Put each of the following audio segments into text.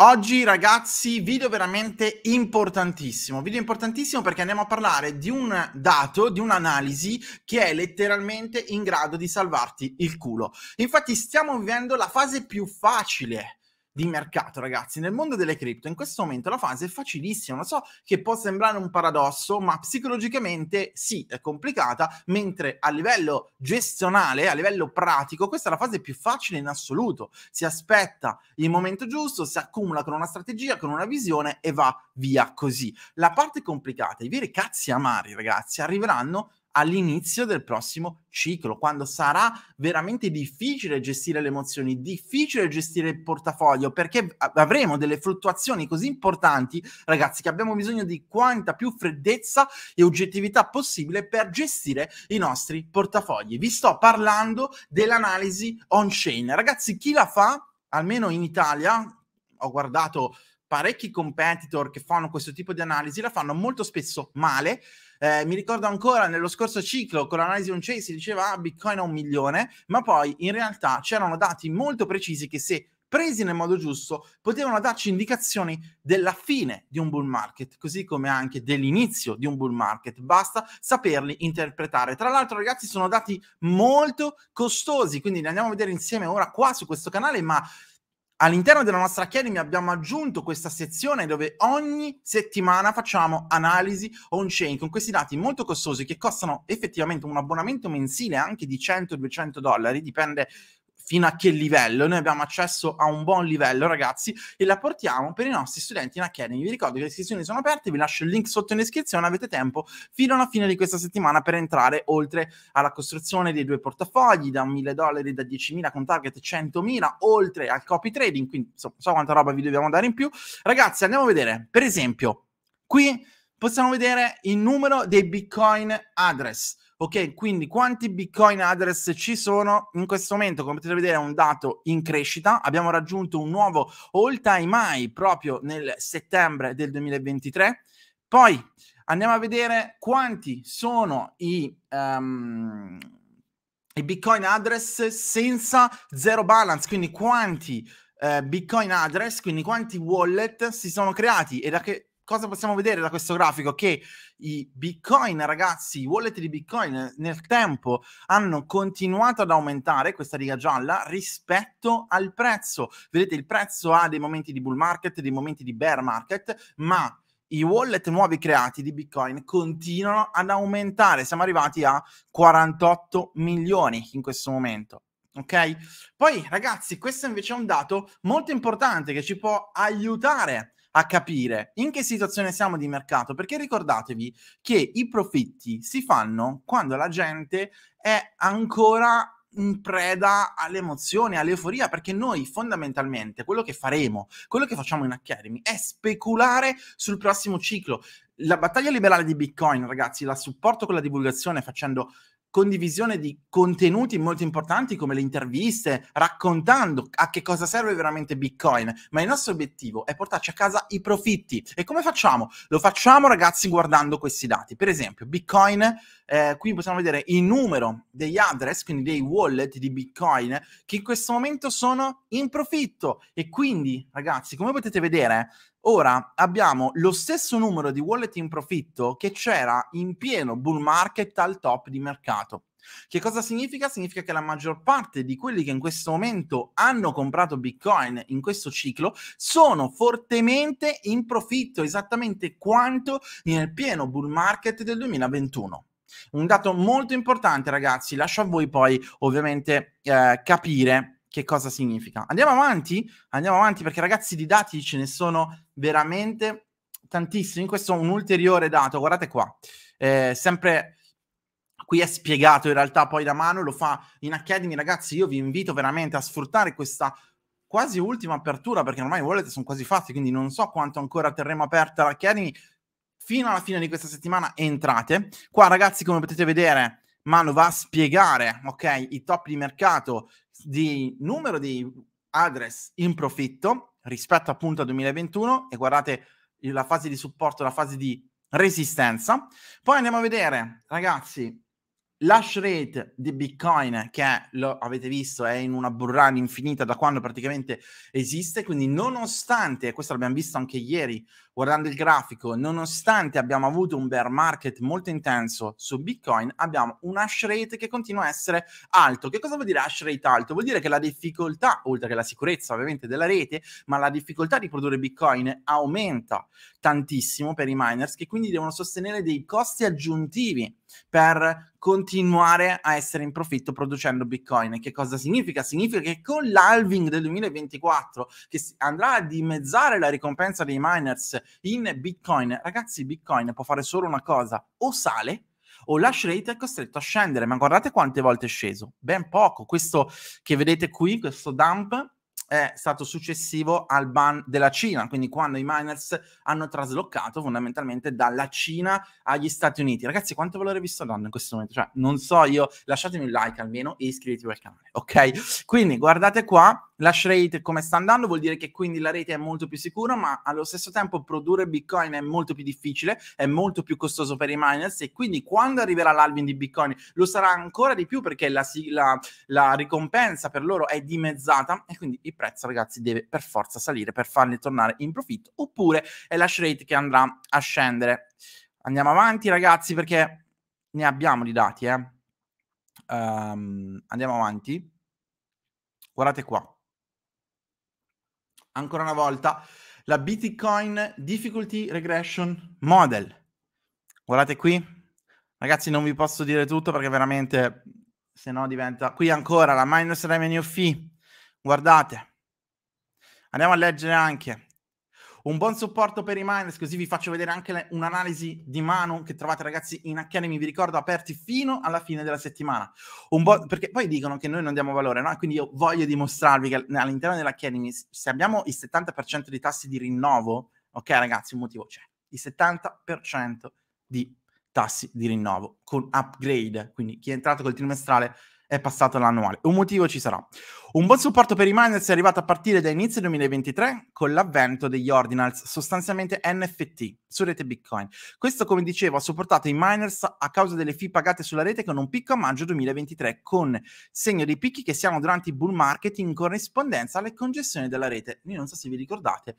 Oggi ragazzi, video veramente importantissimo, video importantissimo perché andiamo a parlare di un dato, di un'analisi che è letteralmente in grado di salvarti il culo. Infatti stiamo vivendo la fase più facile di mercato, ragazzi, nel mondo delle cripto, in questo momento la fase è facilissima. Lo so che può sembrare un paradosso, ma psicologicamente sì, è complicata, mentre a livello gestionale, a livello pratico, questa è la fase più facile in assoluto. Si aspetta il momento giusto, si accumula con una strategia, con una visione e va via così. La parte complicata, i veri cazzi amari, ragazzi, arriveranno all'inizio del prossimo ciclo, quando sarà veramente difficile gestire le emozioni, difficile gestire il portafoglio, perché avremo delle fluttuazioni così importanti, ragazzi, che abbiamo bisogno di quanta più freddezza e oggettività possibile per gestire i nostri portafogli. Vi sto parlando dell'analisi on-chain. Ragazzi, chi la fa? Almeno in Italia, ho guardato parecchi competitor che fanno questo tipo di analisi la fanno molto spesso male. Eh, mi ricordo ancora nello scorso ciclo con l'analisi on chain si diceva ah, Bitcoin a un milione, ma poi in realtà c'erano dati molto precisi che se presi nel modo giusto potevano darci indicazioni della fine di un bull market, così come anche dell'inizio di un bull market. Basta saperli interpretare. Tra l'altro, ragazzi, sono dati molto costosi, quindi li andiamo a vedere insieme ora qua su questo canale, ma All'interno della nostra Academy abbiamo aggiunto questa sezione dove ogni settimana facciamo analisi on-chain con questi dati molto costosi che costano effettivamente un abbonamento mensile anche di 100-200 dollari, dipende fino a che livello, noi abbiamo accesso a un buon livello ragazzi e la portiamo per i nostri studenti in Academy, vi ricordo che le iscrizioni sono aperte, vi lascio il link sotto in descrizione, avete tempo fino alla fine di questa settimana per entrare oltre alla costruzione dei due portafogli da 1000 dollari, da 10.000 con target 100.000, oltre al copy trading, quindi so, so quanta roba vi dobbiamo dare in più. Ragazzi andiamo a vedere, per esempio, qui possiamo vedere il numero dei Bitcoin address Ok, quindi quanti Bitcoin address ci sono? In questo momento, come potete vedere, è un dato in crescita. Abbiamo raggiunto un nuovo all time high proprio nel settembre del 2023. Poi andiamo a vedere quanti sono i, um, i Bitcoin address senza zero balance, quindi quanti eh, Bitcoin address, quindi quanti wallet si sono creati e da che cosa possiamo vedere da questo grafico? Che i bitcoin, ragazzi, i wallet di bitcoin nel tempo hanno continuato ad aumentare, questa riga gialla, rispetto al prezzo. Vedete, il prezzo ha dei momenti di bull market, dei momenti di bear market, ma i wallet nuovi creati di Bitcoin continuano ad aumentare. Siamo arrivati a 48 milioni in questo momento. Ok? Poi, ragazzi, questo invece è un dato molto importante che ci può aiutare a capire in che situazione siamo di mercato, perché ricordatevi che i profitti si fanno quando la gente è ancora in preda all'emozione, all'euforia, perché noi fondamentalmente quello che faremo, quello che facciamo in Academy è speculare sul prossimo ciclo. La battaglia liberale di Bitcoin, ragazzi, la supporto con la divulgazione facendo condivisione di contenuti molto importanti come le interviste, raccontando a che cosa serve veramente Bitcoin, ma il nostro obiettivo è portarci a casa i profitti. E come facciamo? Lo facciamo ragazzi guardando questi dati. Per esempio, Bitcoin, eh, qui possiamo vedere il numero degli address, quindi dei wallet di Bitcoin, che in questo momento sono in profitto. E quindi, ragazzi, come potete vedere, Ora abbiamo lo stesso numero di wallet in profitto che c'era in pieno bull market al top di mercato. Che cosa significa? Significa che la maggior parte di quelli che in questo momento hanno comprato Bitcoin in questo ciclo sono fortemente in profitto, esattamente quanto nel pieno bull market del 2021. Un dato molto importante, ragazzi, lascio a voi poi ovviamente eh, capire che cosa significa. Andiamo avanti, andiamo avanti perché ragazzi di dati ce ne sono veramente tantissimi. Questo è un ulteriore dato, guardate qua, eh, sempre qui è spiegato in realtà poi da mano, lo fa in Academy. Ragazzi, io vi invito veramente a sfruttare questa quasi ultima apertura perché ormai i wallet sono quasi fatti, quindi non so quanto ancora terremo aperta l'Academy. Fino alla fine di questa settimana entrate. Qua ragazzi, come potete vedere, Mano va a spiegare, ok, i top di mercato di numero di address in profitto rispetto appunto al 2021 e guardate la fase di supporto, la fase di resistenza. Poi andiamo a vedere, ragazzi, L'ash rate di Bitcoin, che lo avete visto, è in una burrana infinita da quando praticamente esiste, quindi nonostante, e questo l'abbiamo visto anche ieri guardando il grafico, nonostante abbiamo avuto un bear market molto intenso su Bitcoin, abbiamo un hash rate che continua a essere alto. Che cosa vuol dire hash rate alto? Vuol dire che la difficoltà, oltre che la sicurezza ovviamente della rete, ma la difficoltà di produrre Bitcoin aumenta tantissimo per i miners che quindi devono sostenere dei costi aggiuntivi per continuare a essere in profitto producendo Bitcoin. che cosa significa? Significa che con l'halving del 2024 che andrà a dimezzare la ricompensa dei miners in Bitcoin, ragazzi, Bitcoin può fare solo una cosa, o sale o l'hash rate è costretto a scendere, ma guardate quante volte è sceso, ben poco. Questo che vedete qui, questo dump è stato successivo al ban della Cina, quindi quando i miners hanno trasloccato fondamentalmente dalla Cina agli Stati Uniti. Ragazzi, quanto valore vi sto dando in questo momento? Cioè, non so io, lasciatemi un like almeno e iscrivetevi al canale, ok? Quindi guardate qua L'ash rate come sta andando vuol dire che quindi la rete è molto più sicura, ma allo stesso tempo produrre Bitcoin è molto più difficile, è molto più costoso per i miners e quindi quando arriverà l'alvin di Bitcoin lo sarà ancora di più perché la, la, la ricompensa per loro è dimezzata e quindi il prezzo ragazzi deve per forza salire per farli tornare in profitto oppure è l'ash rate che andrà a scendere. Andiamo avanti ragazzi perché ne abbiamo di dati. Eh. Um, andiamo avanti. Guardate qua ancora una volta la Bitcoin Difficulty Regression Model. Guardate qui, ragazzi, non vi posso dire tutto perché veramente se no diventa qui ancora la minus revenue fee. Guardate, andiamo a leggere anche un buon supporto per i miners, così vi faccio vedere anche le, un'analisi di mano che trovate ragazzi in Academy, vi ricordo, aperti fino alla fine della settimana. Bo- perché poi dicono che noi non diamo valore, no? Quindi io voglio dimostrarvi che all'interno dell'Academy, se abbiamo il 70% di tassi di rinnovo, ok ragazzi, un motivo c'è, il 70% di tassi di rinnovo con upgrade, quindi chi è entrato col trimestrale è passato l'annuale. Un motivo ci sarà. Un buon supporto per i miners è arrivato a partire da inizio 2023 con l'avvento degli ordinals, sostanzialmente NFT, su rete Bitcoin. Questo, come dicevo, ha supportato i miners a causa delle fee pagate sulla rete con un picco a maggio 2023, con segno dei picchi che siamo durante i bull market in corrispondenza alle congestioni della rete. Io non so se vi ricordate,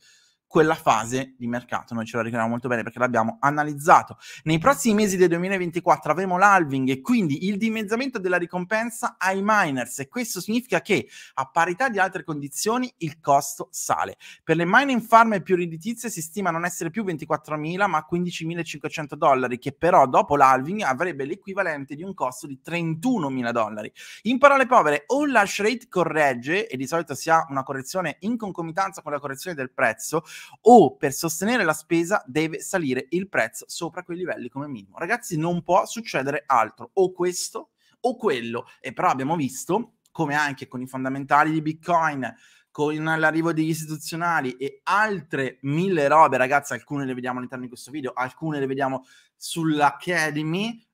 quella fase di mercato, noi ce la ricordiamo molto bene perché l'abbiamo analizzato. Nei prossimi mesi del 2024 avremo l'alving e quindi il dimezzamento della ricompensa ai miners e questo significa che a parità di altre condizioni il costo sale. Per le mining farm più redditizie si stima non essere più 24.000 ma 15.500 dollari che però dopo l'alving avrebbe l'equivalente di un costo di 31.000 dollari. In parole povere, o l'hash rate corregge e di solito si ha una correzione in concomitanza con la correzione del prezzo o per sostenere la spesa deve salire il prezzo sopra quei livelli come minimo. Ragazzi, non può succedere altro, o questo o quello. E però abbiamo visto, come anche con i fondamentali di Bitcoin, con l'arrivo degli istituzionali e altre mille robe, ragazzi, alcune le vediamo all'interno di questo video, alcune le vediamo sull'Academy,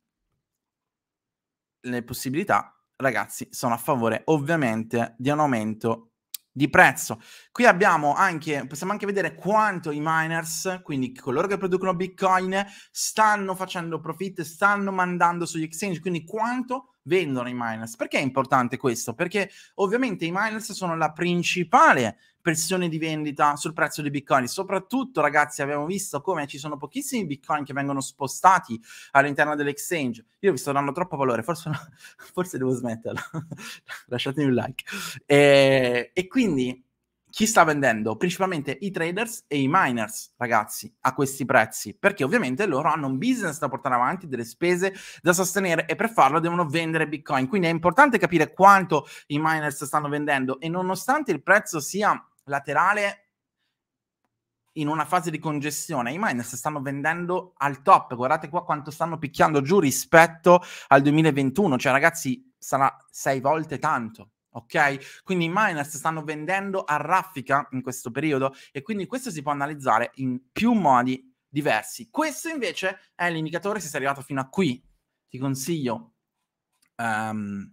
le possibilità, ragazzi, sono a favore ovviamente di un aumento di prezzo. Qui abbiamo anche, possiamo anche vedere quanto i miners, quindi coloro che producono Bitcoin, stanno facendo profit, stanno mandando sugli exchange, quindi quanto vendono i miners. Perché è importante questo? Perché ovviamente i miners sono la principale pressione di vendita sul prezzo dei bitcoin. Soprattutto, ragazzi, abbiamo visto come ci sono pochissimi bitcoin che vengono spostati all'interno dell'exchange. Io vi sto dando troppo valore, forse, no, forse devo smetterla. Lasciatemi un like. E, eh, e quindi chi sta vendendo? Principalmente i traders e i miners, ragazzi, a questi prezzi, perché ovviamente loro hanno un business da portare avanti, delle spese da sostenere e per farlo devono vendere Bitcoin. Quindi è importante capire quanto i miners stanno vendendo e nonostante il prezzo sia laterale in una fase di congestione. I Miners stanno vendendo al top, guardate qua quanto stanno picchiando giù rispetto al 2021, cioè ragazzi sarà sei volte tanto. Ok? Quindi i miners stanno vendendo a raffica in questo periodo e quindi questo si può analizzare in più modi diversi. Questo invece è l'indicatore se sei arrivato fino a qui. Ti consiglio um,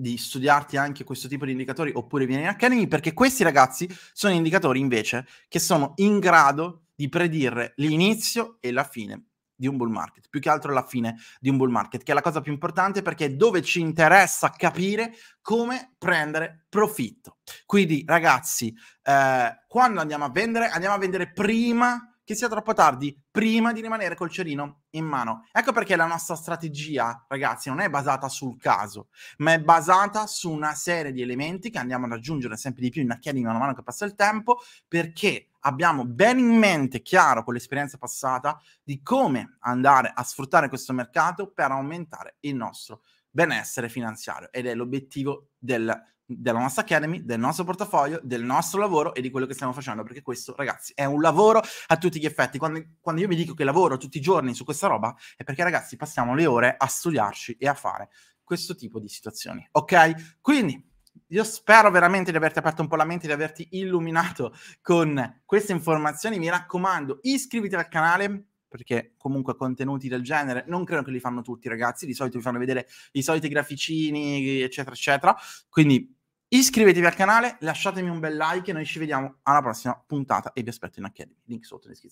di studiarti anche questo tipo di indicatori oppure vieni in Academy perché questi ragazzi sono indicatori invece che sono in grado di predire l'inizio e la fine di un bull market, più che altro la fine di un bull market, che è la cosa più importante perché è dove ci interessa capire come prendere profitto. Quindi ragazzi, eh, quando andiamo a vendere, andiamo a vendere prima che sia troppo tardi prima di rimanere col cerino in mano. Ecco perché la nostra strategia, ragazzi, non è basata sul caso, ma è basata su una serie di elementi che andiamo ad aggiungere sempre di più in acchiari man mano che passa il tempo, perché abbiamo ben in mente, chiaro con l'esperienza passata, di come andare a sfruttare questo mercato per aumentare il nostro benessere finanziario ed è l'obiettivo del della nostra Academy, del nostro portafoglio, del nostro lavoro e di quello che stiamo facendo, perché questo, ragazzi, è un lavoro a tutti gli effetti. Quando, quando io vi dico che lavoro tutti i giorni su questa roba, è perché, ragazzi, passiamo le ore a studiarci e a fare questo tipo di situazioni, ok? Quindi io spero veramente di averti aperto un po' la mente, di averti illuminato con queste informazioni. Mi raccomando, iscriviti al canale perché comunque contenuti del genere non credo che li fanno tutti ragazzi, di solito vi fanno vedere i soliti graficini, eccetera, eccetera. Quindi Iscrivetevi al canale, lasciatemi un bel like e noi ci vediamo alla prossima puntata e vi aspetto in Academy. Link sotto in descrizione.